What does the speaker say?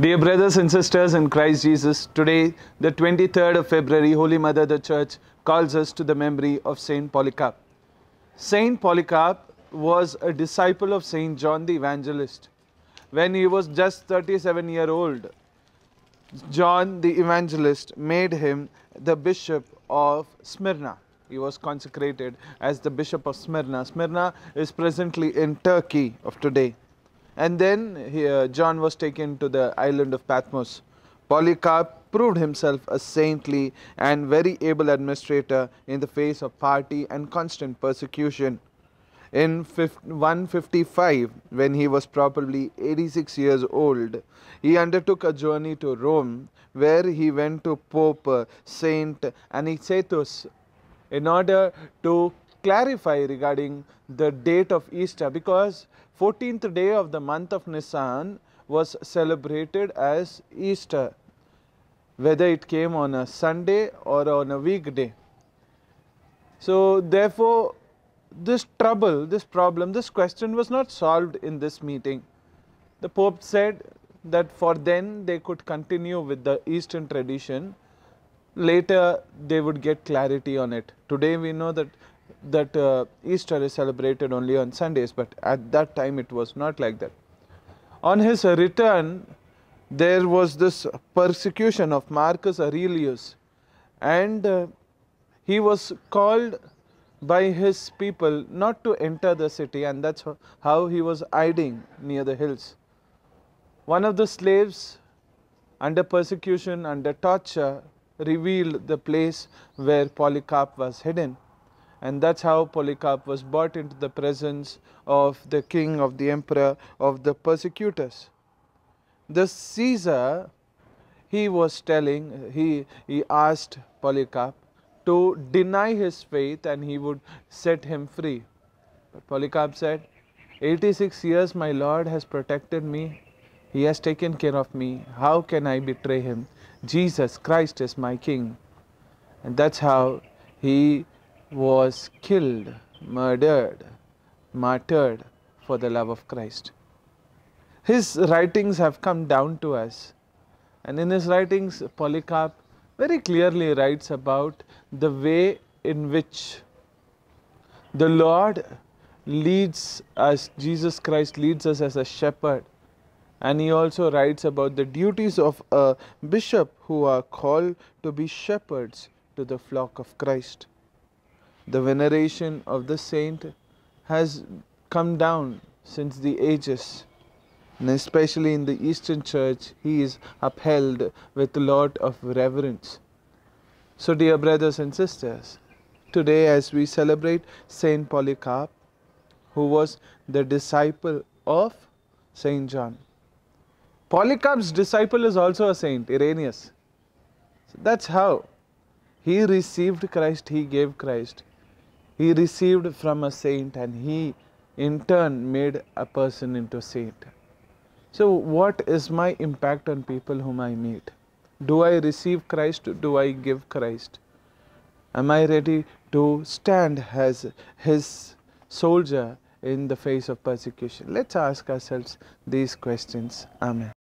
Dear brothers and sisters in Christ Jesus, today, the 23rd of February, Holy Mother the Church calls us to the memory of Saint Polycarp. Saint Polycarp was a disciple of Saint John the Evangelist. When he was just 37 years old, John the Evangelist made him the bishop of Smyrna. He was consecrated as the bishop of Smyrna. Smyrna is presently in Turkey of today. And then he, uh, John was taken to the island of Patmos. Polycarp proved himself a saintly and very able administrator in the face of party and constant persecution. In 155, when he was probably 86 years old, he undertook a journey to Rome where he went to Pope uh, Saint Anicetus in order to clarify regarding the date of Easter because 14th day of the month of Nisan was celebrated as Easter, whether it came on a Sunday or on a weekday. So therefore, this trouble, this problem, this question was not solved in this meeting. The Pope said that for then they could continue with the Eastern tradition. Later they would get clarity on it. Today we know that that uh, Easter is celebrated only on Sundays, but at that time it was not like that. On his return, there was this persecution of Marcus Aurelius, and uh, he was called by his people not to enter the city, and that's how he was hiding near the hills. One of the slaves, under persecution, under torture, revealed the place where Polycarp was hidden and that's how Polycarp was brought into the presence of the king, of the emperor, of the persecutors. The Caesar, he was telling, he, he asked Polycarp to deny his faith and he would set him free. But Polycarp said, 86 years my Lord has protected me. He has taken care of me. How can I betray him? Jesus Christ is my King. And that's how he was killed, murdered, martyred for the love of Christ. His writings have come down to us. And in his writings, Polycarp very clearly writes about the way in which the Lord leads us, Jesus Christ leads us as a shepherd. And he also writes about the duties of a bishop who are called to be shepherds to the flock of Christ. The veneration of the saint has come down since the ages, and especially in the Eastern Church, he is upheld with a lot of reverence. So, dear brothers and sisters, today as we celebrate Saint Polycarp, who was the disciple of Saint John. Polycarp's disciple is also a saint, Irenaeus. So that's how he received Christ, he gave Christ he received from a saint and he in turn made a person into a saint. So, what is my impact on people whom I meet? Do I receive Christ? Do I give Christ? Am I ready to stand as his soldier in the face of persecution? Let's ask ourselves these questions. Amen.